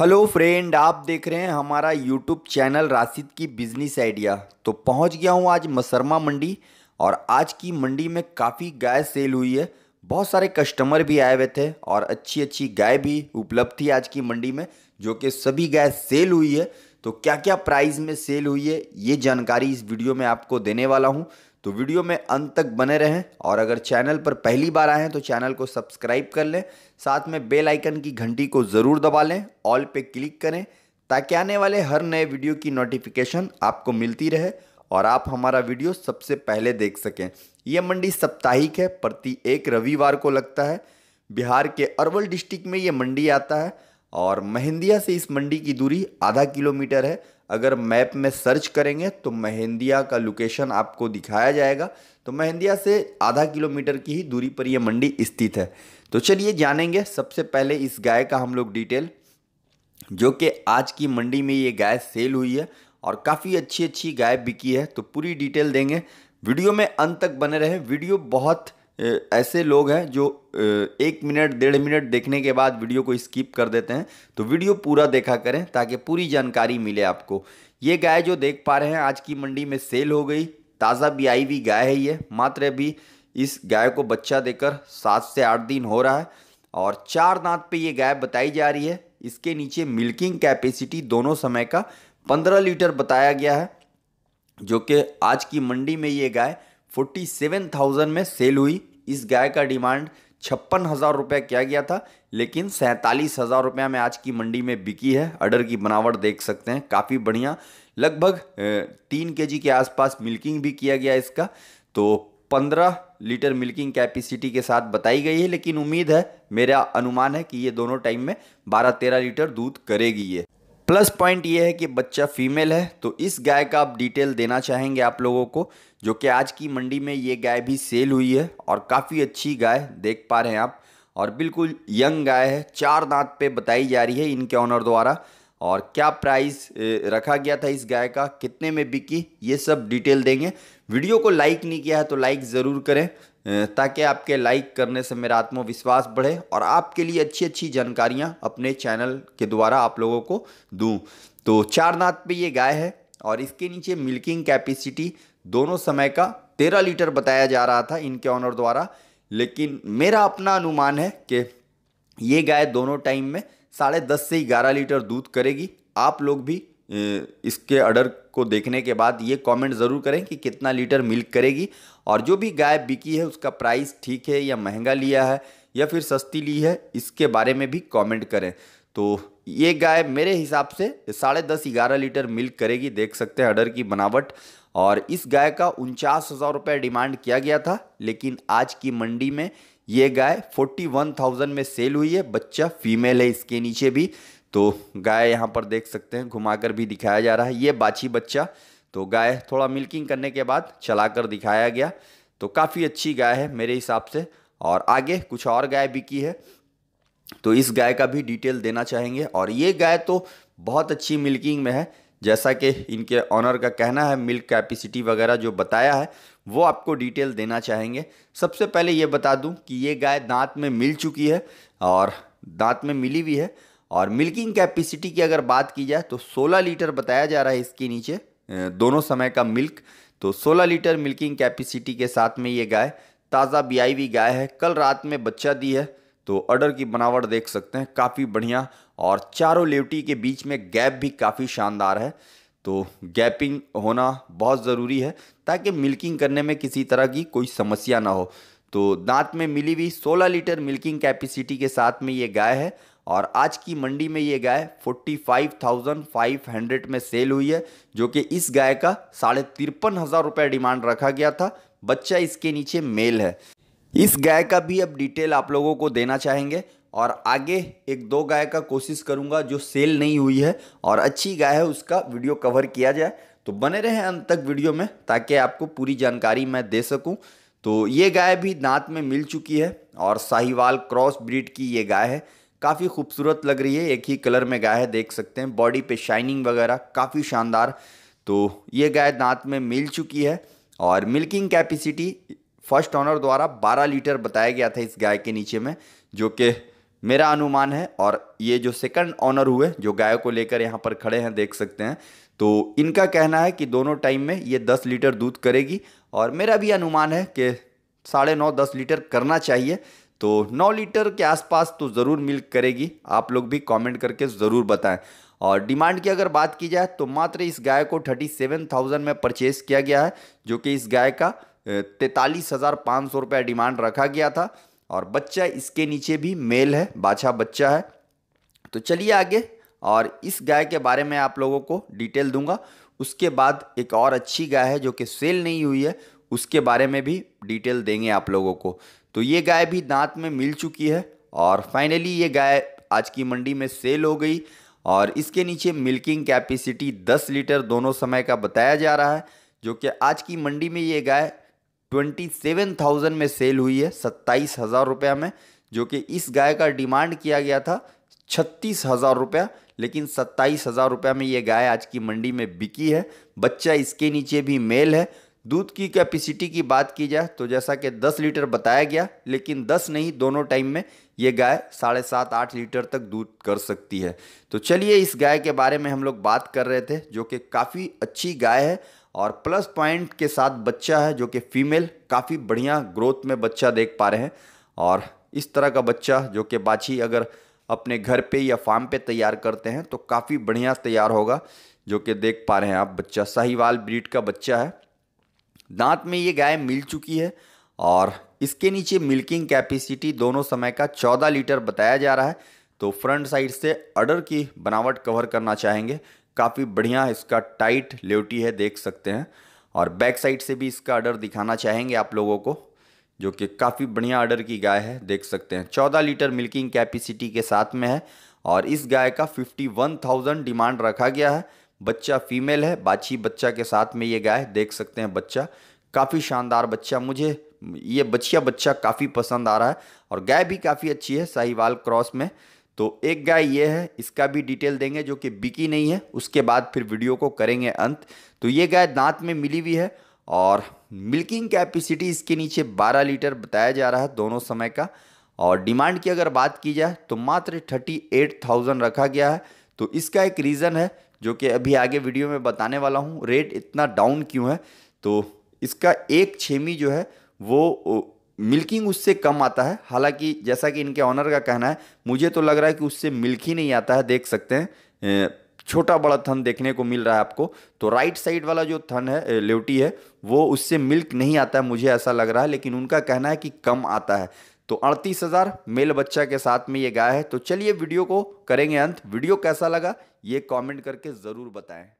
hello friend आप देख रहे हैं हमारा यूट्यूब चैनल राशिद की बिजनेस आइडिया तो पहुंच गया हूं आज मसरमा मंडी और आज की मंडी में काफ़ी गाय सेल हुई है बहुत सारे कस्टमर भी आए हुए थे और अच्छी अच्छी गाय भी उपलब्ध थी आज की मंडी में जो कि सभी गाय सेल हुई है तो क्या क्या प्राइस में सेल हुई है ये जानकारी इस वीडियो में आपको देने वाला हूँ तो वीडियो में अंत तक बने रहें और अगर चैनल पर पहली बार आए हैं तो चैनल को सब्सक्राइब कर लें साथ में बेल आइकन की घंटी को ज़रूर दबा लें ऑल पे क्लिक करें ताकि आने वाले हर नए वीडियो की नोटिफिकेशन आपको मिलती रहे और आप हमारा वीडियो सबसे पहले देख सकें यह मंडी साप्ताहिक है प्रति एक रविवार को लगता है बिहार के अरवल डिस्ट्रिक्ट में ये मंडी आता है और मेहंदिया से इस मंडी की दूरी आधा किलोमीटर है अगर मैप में सर्च करेंगे तो मेहंदिया का लोकेशन आपको दिखाया जाएगा तो मेहंदिया से आधा किलोमीटर की ही दूरी पर यह मंडी स्थित है तो चलिए जानेंगे सबसे पहले इस गाय का हम लोग डिटेल जो कि आज की मंडी में ये गाय सेल हुई है और काफ़ी अच्छी अच्छी गाय बिकी है तो पूरी डिटेल देंगे वीडियो में अंत तक बने रहें वीडियो बहुत ऐसे लोग हैं जो एक मिनट डेढ़ मिनट देखने के बाद वीडियो को स्किप कर देते हैं तो वीडियो पूरा देखा करें ताकि पूरी जानकारी मिले आपको ये गाय जो देख पा रहे हैं आज की मंडी में सेल हो गई ताज़ा भी आई हुई गाय है ये मात्र अभी इस गाय को बच्चा देकर सात से आठ दिन हो रहा है और चार दांत पे ये गाय बताई जा रही है इसके नीचे मिल्किंग कैपेसिटी दोनों समय का पंद्रह लीटर बताया गया है जो कि आज की मंडी में ये गाय फोर्टी सेवन थाउजेंड में सेल हुई इस गाय का डिमांड छप्पन हज़ार रुपये किया गया था लेकिन सैंतालीस हज़ार रुपया में आज की मंडी में बिकी है अर्डर की बनावट देख सकते हैं काफ़ी बढ़िया लगभग तीन के के आसपास मिल्किंग भी किया गया इसका तो पंद्रह लीटर मिल्किंग कैपेसिटी के साथ बताई गई है लेकिन उम्मीद है मेरा अनुमान है कि ये दोनों टाइम में बारह तेरह लीटर दूध करेगी ये प्लस पॉइंट ये है कि बच्चा फीमेल है तो इस गाय का आप डिटेल देना चाहेंगे आप लोगों को जो कि आज की मंडी में ये गाय भी सेल हुई है और काफ़ी अच्छी गाय देख पा रहे हैं आप और बिल्कुल यंग गाय है चार दांत पे बताई जा रही है इनके ऑनर द्वारा और क्या प्राइस रखा गया था इस गाय का कितने में बिकी ये सब डिटेल देंगे वीडियो को लाइक नहीं किया है तो लाइक ज़रूर करें ताकि आपके लाइक करने से मेरा आत्मविश्वास बढ़े और आपके लिए अच्छी अच्छी जानकारियाँ अपने चैनल के द्वारा आप लोगों को दूँ तो चार नाथ पे ये गाय है और इसके नीचे मिल्किंग कैपेसिटी दोनों समय का तेरह लीटर बताया जा रहा था इनके ऑनर द्वारा लेकिन मेरा अपना अनुमान है कि ये गाय दोनों टाइम में साढ़े दस से ग्यारह लीटर दूध करेगी आप लोग भी इसके अर्डर को देखने के बाद ये कमेंट ज़रूर करें कि कितना लीटर मिल्क करेगी और जो भी गाय बिकी है उसका प्राइस ठीक है या महंगा लिया है या फिर सस्ती ली है इसके बारे में भी कमेंट करें तो ये गाय मेरे हिसाब से साढ़े दस ग्यारह लीटर मिल्क करेगी देख सकते हैं अर्डर की बनावट और इस गाय का उनचास हज़ार रुपये डिमांड किया गया था लेकिन आज की मंडी में ये गाय 41,000 में सेल हुई है बच्चा फीमेल है इसके नीचे भी तो गाय यहाँ पर देख सकते हैं घुमाकर भी दिखाया जा रहा है ये बाछी बच्चा तो गाय थोड़ा मिल्किंग करने के बाद चला कर दिखाया गया तो काफ़ी अच्छी गाय है मेरे हिसाब से और आगे कुछ और गाय बिकी है तो इस गाय का भी डिटेल देना चाहेंगे और ये गाय तो बहुत अच्छी मिल्किंग में है जैसा कि इनके ऑनर का कहना है मिल्क कैपेसिटी वगैरह जो बताया है वो आपको डिटेल देना चाहेंगे सबसे पहले ये बता दूं कि ये गाय दांत में मिल चुकी है और दांत में मिली हुई है और मिल्किंग कैपेसिटी की अगर बात की जाए तो 16 लीटर बताया जा रहा है इसके नीचे दोनों समय का मिल्क तो 16 लीटर मिल्किंग कैपेसिटी के साथ में ये गाय ताज़ा बियाई हुई गाय है कल रात में बच्चा दी है तो ऑर्डर की बनावट देख सकते हैं काफ़ी बढ़िया और चारों लेवटी के बीच में गैप भी काफ़ी शानदार है तो गैपिंग होना बहुत ज़रूरी है ताकि मिल्किंग करने में किसी तरह की कोई समस्या ना हो तो दांत में मिली हुई 16 लीटर मिल्किंग कैपेसिटी के साथ में ये गाय है और आज की मंडी में ये गाय 45,500 में सेल हुई है जो कि इस गाय का साढ़े तिरपन हज़ार रुपये डिमांड रखा गया था बच्चा इसके नीचे मेल है इस गाय का भी अब डिटेल आप लोगों को देना चाहेंगे और आगे एक दो गाय का कोशिश करूँगा जो सेल नहीं हुई है और अच्छी गाय है उसका वीडियो कवर किया जाए तो बने रहें अंत तक वीडियो में ताकि आपको पूरी जानकारी मैं दे सकूं तो ये गाय भी दांत में मिल चुकी है और साहिवाल क्रॉस ब्रीड की ये गाय है काफ़ी खूबसूरत लग रही है एक ही कलर में गाय है देख सकते हैं बॉडी पे शाइनिंग वगैरह काफ़ी शानदार तो ये गाय दांत में मिल चुकी है और मिल्किंग कैपेसिटी फर्स्ट ऑनर द्वारा 12 लीटर बताया गया था इस गाय के नीचे में जो कि मेरा अनुमान है और ये जो सेकंड ऑनर हुए जो गायों को लेकर यहाँ पर खड़े हैं देख सकते हैं तो इनका कहना है कि दोनों टाइम में ये दस लीटर दूध करेगी और मेरा भी अनुमान है कि साढ़े नौ दस लीटर करना चाहिए तो नौ लीटर के आसपास तो ज़रूर मिल्क करेगी आप लोग भी कमेंट करके ज़रूर बताएं और डिमांड की अगर बात की जाए तो मात्र इस गाय को थर्टी सेवन थाउजेंड में परचेज़ किया गया है जो कि इस गाय का तैतालीस हज़ार पाँच सौ रुपया डिमांड रखा गया था और बच्चा इसके नीचे भी मेल है बाछा बच्चा है तो चलिए आगे और इस गाय के बारे में आप लोगों को डिटेल दूंगा उसके बाद एक और अच्छी गाय है जो कि सेल नहीं हुई है उसके बारे में भी डिटेल देंगे आप लोगों को तो ये गाय भी दांत में मिल चुकी है और फाइनली ये गाय आज की मंडी में सेल हो गई और इसके नीचे मिल्किंग कैपेसिटी 10 लीटर दोनों समय का बताया जा रहा है जो कि आज की मंडी में ये गाय ट्वेंटी सेवन थाउजेंड में सेल हुई है सत्ताईस हज़ार रुपया में जो कि इस गाय का डिमांड किया गया था छत्तीस हज़ार रुपया लेकिन सत्ताईस हज़ार रुपया में ये गाय आज की मंडी में बिकी है बच्चा इसके नीचे भी मेल है दूध की कैपेसिटी की बात की जाए तो जैसा कि 10 लीटर बताया गया लेकिन 10 नहीं दोनों टाइम में ये गाय साढ़े सात आठ लीटर तक दूध कर सकती है तो चलिए इस गाय के बारे में हम लोग बात कर रहे थे जो कि काफ़ी अच्छी गाय है और प्लस पॉइंट के साथ बच्चा है जो कि फीमेल काफ़ी बढ़िया ग्रोथ में बच्चा देख पा रहे हैं और इस तरह का बच्चा जो कि बाछी अगर अपने घर पे या फार्म पे तैयार करते हैं तो काफ़ी बढ़िया तैयार होगा जो कि देख पा रहे हैं आप बच्चा साहिवाल ब्रीड का बच्चा है दांत में ये गाय मिल चुकी है और इसके नीचे मिल्किंग कैपेसिटी दोनों समय का चौदह लीटर बताया जा रहा है तो फ्रंट साइड से अडर की बनावट कवर करना चाहेंगे काफ़ी बढ़िया इसका टाइट लेवटी है देख सकते हैं और बैक साइड से भी इसका आर्डर दिखाना चाहेंगे आप लोगों को जो कि काफ़ी बढ़िया आर्डर की गाय है देख सकते हैं चौदह लीटर मिल्किंग कैपेसिटी के साथ में है और इस गाय का फिफ्टी वन थाउजेंड डिमांड रखा गया है बच्चा फीमेल है बाछी बच्चा के साथ में ये गाय देख सकते हैं बच्चा काफ़ी शानदार बच्चा मुझे ये बच्चिया बच्चा काफ़ी पसंद आ रहा है और गाय भी काफ़ी अच्छी है साहिवाल क्रॉस में तो एक गाय ये है इसका भी डिटेल देंगे जो कि बिकी नहीं है उसके बाद फिर वीडियो को करेंगे अंत तो ये गाय दांत में मिली हुई है और मिल्किंग कैपेसिटी इसके नीचे 12 लीटर बताया जा रहा है दोनों समय का और डिमांड की अगर बात की जाए तो मात्र 38,000 रखा गया है तो इसका एक रीज़न है जो कि अभी आगे वीडियो में बताने वाला हूँ रेट इतना डाउन क्यों है तो इसका एक छेमी जो है वो मिल्किंग उससे कम आता है हालांकि जैसा कि इनके ऑनर का कहना है मुझे तो लग रहा है कि उससे मिल्क ही नहीं आता है देख सकते हैं छोटा बड़ा थन देखने को मिल रहा है आपको तो राइट साइड वाला जो थन है लेवटी है वो उससे मिल्क नहीं आता है मुझे ऐसा लग रहा है लेकिन उनका कहना है कि कम आता है तो अड़तीस हज़ार मेल बच्चा के साथ में ये गाय है तो चलिए वीडियो को करेंगे अंत वीडियो कैसा लगा ये कमेंट करके ज़रूर बताएं